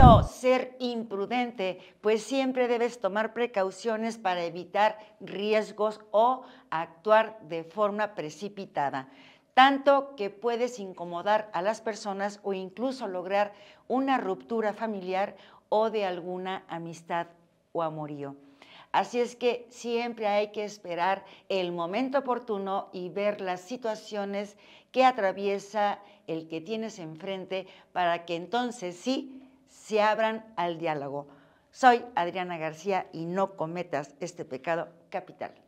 a ser imprudente, pues siempre debes tomar precauciones para evitar riesgos o actuar de forma precipitada, tanto que puedes incomodar a las personas o incluso lograr una ruptura familiar o de alguna amistad o amorío. Así es que siempre hay que esperar el momento oportuno y ver las situaciones que atraviesa el que tienes enfrente para que entonces sí se abran al diálogo. Soy Adriana García y no cometas este pecado capital.